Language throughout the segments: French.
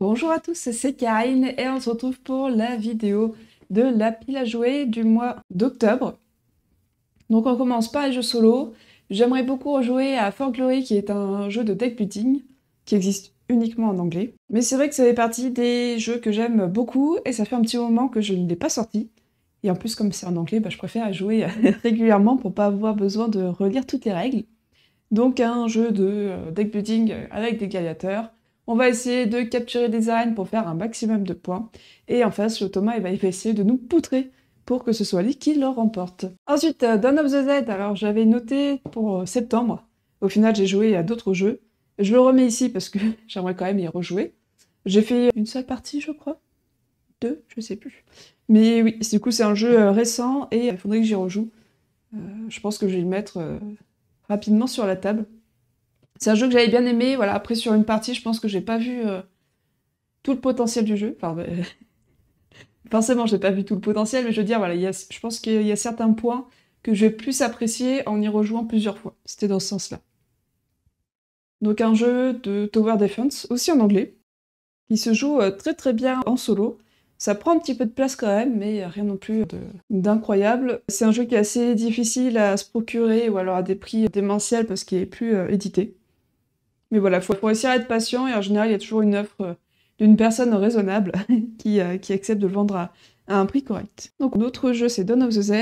Bonjour à tous, c'est Karine et on se retrouve pour la vidéo de la pile à jouer du mois d'octobre. Donc on commence par les jeu solo. J'aimerais beaucoup rejouer à Fort Glory qui est un jeu de deck building qui existe uniquement en anglais. Mais c'est vrai que ça fait partie des jeux que j'aime beaucoup et ça fait un petit moment que je ne l'ai pas sorti. Et en plus comme c'est en anglais, bah, je préfère jouer régulièrement pour pas avoir besoin de relire toutes les règles. Donc un jeu de euh, deck building avec des gladiateurs on va essayer de capturer des arènes pour faire un maximum de points. Et en face, le Thomas va essayer de nous poutrer pour que ce soit lui qui le remporte. Ensuite, euh, Dawn of the Dead, alors j'avais noté pour euh, septembre. Au final, j'ai joué à d'autres jeux. Je le remets ici parce que j'aimerais quand même y rejouer. J'ai fait une seule partie, je crois. Deux, je sais plus. Mais oui, du coup, c'est un jeu euh, récent et il faudrait que j'y rejoue. je pense que je vais le mettre rapidement sur la table c'est un jeu que j'avais bien aimé. Voilà, après, sur une partie, je pense que j'ai pas vu euh, tout le potentiel du jeu. Enfin, euh, forcément, j'ai pas vu tout le potentiel, mais je veux dire, voilà, je pense qu'il y a certains points que je vais plus apprécier en y rejouant plusieurs fois. C'était dans ce sens-là. Donc un jeu de Tower Defense, aussi en anglais, qui se joue euh, très très bien en solo. Ça prend un petit peu de place quand même, mais rien non plus d'incroyable. C'est un jeu qui est assez difficile à se procurer ou alors à des prix démentiels parce qu'il n'est plus édité. Mais voilà, il faut, réussir à être patient et en général, il y a toujours une offre euh, d'une personne raisonnable qui, euh, qui, accepte de le vendre à, un prix correct. Donc, un jeu, c'est Don of the Z.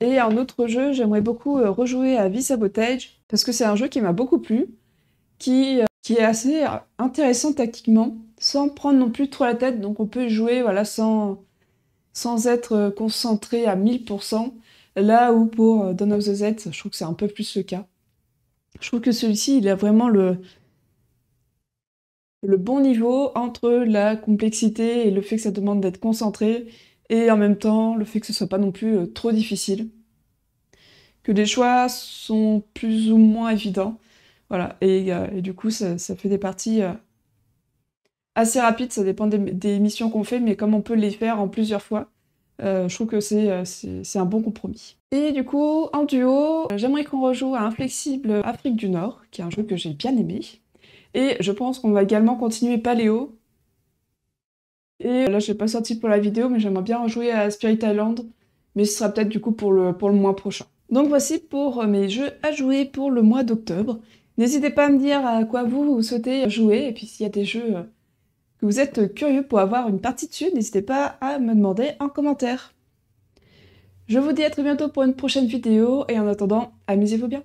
Et un autre jeu, j'aimerais beaucoup euh, rejouer à V-Sabotage parce que c'est un jeu qui m'a beaucoup plu, qui, qui est assez intéressant tactiquement, sans prendre non plus trop la tête. Donc, on peut jouer voilà, sans, sans être concentré à 1000%. Là où pour Don of the Z, je trouve que c'est un peu plus le cas. Je trouve que celui-ci, il a vraiment le, le bon niveau entre la complexité et le fait que ça demande d'être concentré, et en même temps le fait que ce soit pas non plus euh, trop difficile. Que les choix sont plus ou moins évidents. Voilà, et, euh, du coup, ça, fait des parties euh, assez rapides, ça dépend des, missions qu'on fait, mais comme on peut les faire en plusieurs fois, je trouve que c'est un bon compromis. Et du coup, en duo, j'aimerais qu'on rejoue à Inflexible Afrique du Nord, qui est un jeu que j'ai bien aimé, et je pense qu'on va également continuer Paléo. Et là, je n'ai pas sorti pour la vidéo, mais j'aimerais bien jouer à Spirit Island. Mais ce sera peut-être du coup pour le, pour le mois prochain. Donc voici pour euh, mes jeux à jouer pour le mois d'octobre. N'hésitez pas à me dire à quoi vous, vous souhaitez jouer. Et puis s'il y a des jeux euh, que vous êtes curieux pour avoir une partie dessus, n'hésitez pas à me demander en commentaire. Je vous dis à très bientôt pour une prochaine vidéo. Et en attendant, amusez-vous bien.